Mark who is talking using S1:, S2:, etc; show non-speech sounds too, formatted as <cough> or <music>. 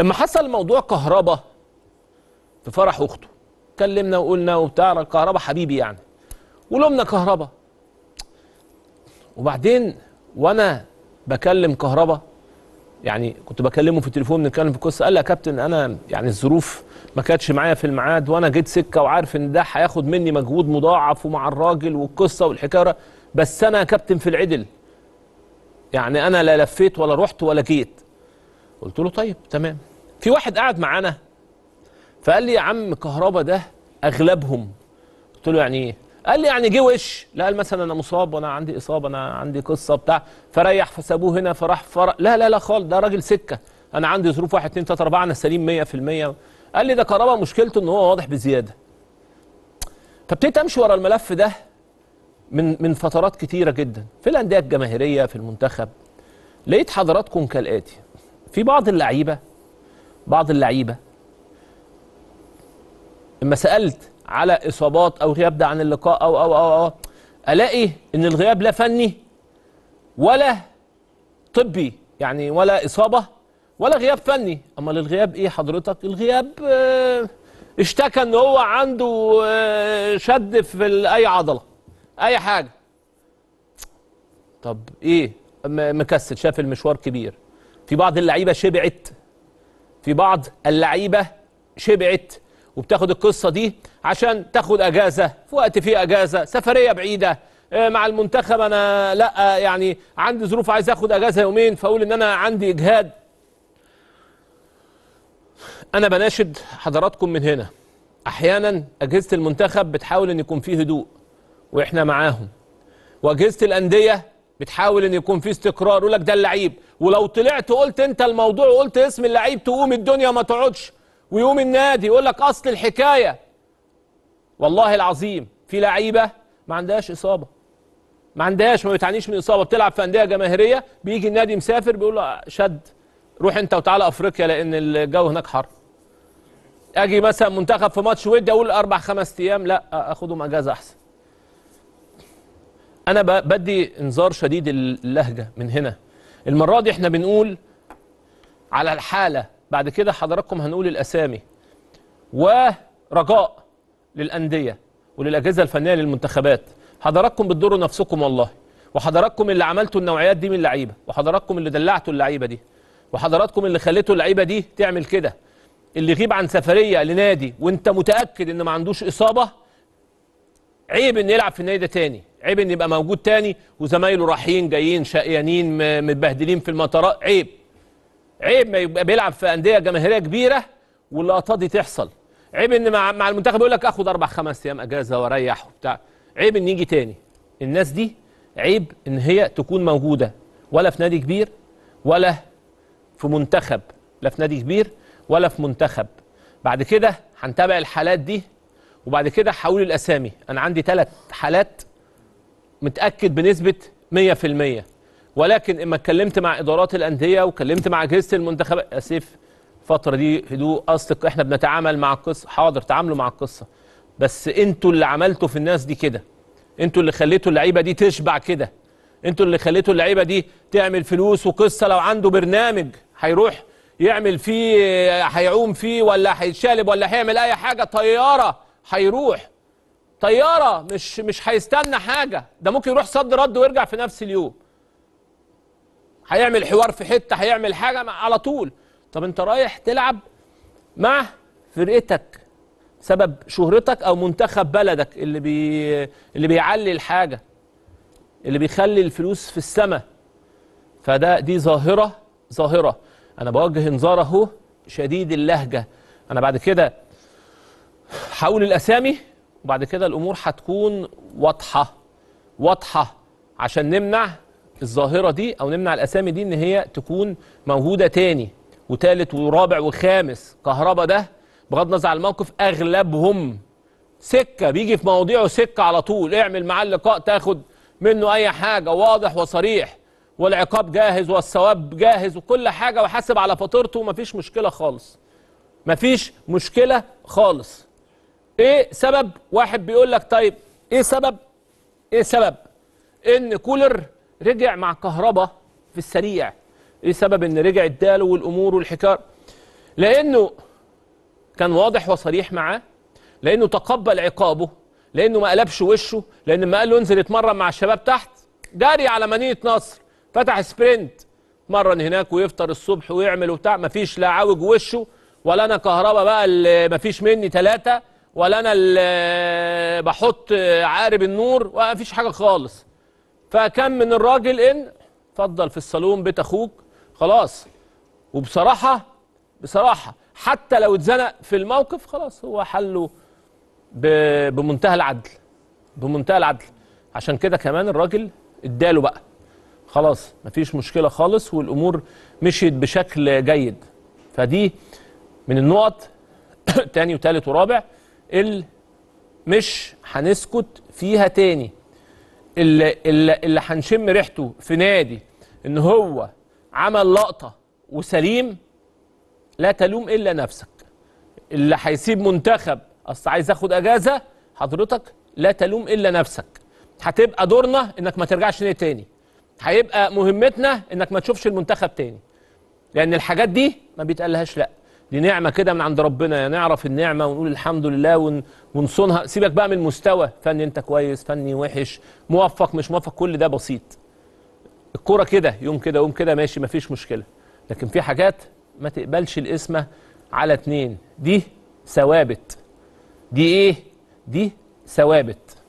S1: اما حصل موضوع كهربا في فرح اخته كلمنا وقلنا وبتاع كهربا حبيبي يعني ولومنا كهربا وبعدين وانا بكلم كهربا يعني كنت بكلمه في التليفون بنتكلم في القصه قال لي يا كابتن انا يعني الظروف ما كانتش معايا في الميعاد وانا جيت سكه وعارف ان ده هياخد مني مجهود مضاعف ومع الراجل والقصه والحكايه بس انا يا كابتن في العدل يعني انا لا لفيت ولا رحت ولا جيت قلت له طيب تمام في واحد قعد معانا فقال لي يا عم كهربا ده اغلبهم قلت له يعني ايه قال لي يعني جه وش لا قال مثلا انا مصاب وانا عندي اصابه انا عندي قصه بتاع فريح فسابوه هنا فراح فرق لا لا لا خالص ده راجل سكه انا عندي ظروف 1 2 3 4 انا سليم 100% قال لي ده كهربا مشكلته ان هو واضح بزياده فابتديت امشي ورا الملف ده من من فترات كتيره جدا في الانديه الجماهيريه في المنتخب لقيت حضراتكم كالاتي في بعض اللعيبه بعض اللعيبه اما سالت على اصابات او غياب ده عن اللقاء او او او, أو الاقي ان الغياب لا فني ولا طبي يعني ولا اصابه ولا غياب فني اما الغياب ايه حضرتك الغياب آه، اشتكى ان هو عنده آه، شد في اي عضله اي حاجه طب ايه مكسل شاف المشوار كبير في بعض اللعيبه شبعت في بعض اللعيبه شبعت وبتاخد القصه دي عشان تاخد اجازه في وقت فيه اجازه سفريه بعيده آه، مع المنتخب انا لا آه، يعني عندي ظروف عايز اخد اجازه يومين فاقول ان انا عندي اجهاد انا بناشد حضراتكم من هنا احيانا اجهزه المنتخب بتحاول ان يكون فيه هدوء واحنا معاهم واجهزه الانديه بتحاول ان يكون في استقرار يقول لك ده اللعيب ولو طلعت قلت انت الموضوع وقلت اسم اللعيب تقوم الدنيا ما تقعدش ويقوم النادي يقول لك اصل الحكايه والله العظيم في لعيبه ما عندهاش اصابه ما عندهاش ما بتعانيش من اصابه بتلعب في انديه جماهيريه بيجي النادي مسافر بيقول له شد روح انت وتعالى افريقيا لان الجو هناك حر اجي مثلا منتخب في ماتش ودي اقول اربع خمس ايام لا اخدهم اجازه احسن انا بدي انذار شديد اللهجه من هنا المره دي احنا بنقول على الحاله بعد كده حضراتكم هنقول الاسامي ورجاء للانديه وللاجهزه الفنيه للمنتخبات حضراتكم بتضروا نفسكم والله وحضراتكم اللي عملتوا النوعيات دي من اللعيبه وحضراتكم اللي دلعتوا اللعيبه دي وحضراتكم اللي خليتوا اللعيبه دي تعمل كده اللي يغيب عن سفريه لنادي وانت متاكد ان ما عندوش اصابه عيب انه يلعب في النادي ده تاني عيب ان يبقى موجود تاني وزمايله رايحين جايين شقيانين متبهدلين في المطارات عيب عيب ما يبقى بيلعب في انديه جماهيريه كبيره واللقطات دي تحصل عيب ان مع, المنتخب يقول لك اخد اربع خمس ايام اجازه واريح وبتاع عيب ان يجي تاني الناس دي عيب ان هي تكون موجوده ولا في نادي كبير ولا في منتخب لا في نادي كبير ولا في منتخب بعد كده هنتابع الحالات دي وبعد كده هقول الاسامي انا عندي ثلاث حالات متأكد بنسبة 100% ولكن اما اتكلمت مع ادارات الانديه وكلمت مع اجهزه المنتخبات اسف الفتره دي هدوء اصل احنا بنتعامل مع القصه حاضر تعاملوا مع القصه بس انتوا اللي عملتوا في الناس دي كده انتوا اللي خليتوا اللعيبه دي تشبع كده انتوا اللي خليتوا اللعيبه دي تعمل فلوس وقصه لو عنده برنامج هيروح يعمل فيه هيعوم فيه ولا هيتشالب ولا هيعمل اي حاجه طياره هيروح طياره مش مش هيستنى حاجه ده ممكن يروح صد رد ويرجع في نفس اليوم هيعمل حوار في حته هيعمل حاجه على طول طب انت رايح تلعب مع فرقتك سبب شهرتك او منتخب بلدك اللي بي اللي بيعلي الحاجه اللي بيخلي الفلوس في السماء فده دي ظاهره ظاهره انا بوجه انذار اهو شديد اللهجه انا بعد كده حول الاسامي وبعد كده الامور هتكون واضحه واضحه عشان نمنع الظاهره دي او نمنع الاسامي دي ان هي تكون موجوده تاني وتالت ورابع وخامس كهربا ده بغض النظر عن الموقف اغلبهم سكه بيجي في مواضيعه سكه على طول اعمل معاه اللقاء تاخد منه اي حاجه واضح وصريح والعقاب جاهز والثواب جاهز وكل حاجه وحاسب على فاتورته ومفيش مشكله خالص مفيش مشكله خالص ايه سبب واحد بيقول لك طيب ايه سبب ايه سبب ان كولر رجع مع كهربا في السريع ايه سبب ان رجع اداله والامور والحكار لانه كان واضح وصريح معاه لانه تقبل عقابه لانه ما قلبش وشه لان ما قال له انزل اتمرن مع الشباب تحت جري على منيه نصر فتح سبرنت اتمرن هناك ويفطر الصبح ويعمل وبتاع مفيش لا عوج وشه ولا انا كهربا بقى اللي مفيش مني ثلاثه ولا انا اللي بحط عارب النور ومفيش حاجه خالص فكان من الراجل ان اتفضل في الصالون بيت اخوك خلاص وبصراحه بصراحه حتى لو اتزنق في الموقف خلاص هو حله بمنتهى العدل بمنتهى العدل عشان كده كمان الراجل اداله بقى خلاص مفيش مشكله خالص والامور مشيت بشكل جيد فدي من النقط <coughs> تاني وتالت ورابع اللي مش هنسكت فيها تاني اللي, اللي, اللي هنشم ريحته في نادي ان هو عمل لقطه وسليم لا تلوم الا نفسك اللي هيسيب منتخب اصل عايز اخد اجازه حضرتك لا تلوم الا نفسك هتبقى دورنا انك ما ترجعش نادي تاني هيبقى مهمتنا انك ما تشوفش المنتخب تاني لان الحاجات دي ما بيتقالهاش لا دي نعمه كده من عند ربنا نعرف النعمه ونقول الحمد لله ونصونها سيبك بقى من المستوى فني انت كويس فني وحش موفق مش موفق كل ده بسيط الكوره كده يوم كده يوم كده ماشي مفيش مشكله لكن في حاجات ما تقبلش القسمه على اتنين دي ثوابت دي ايه دي ثوابت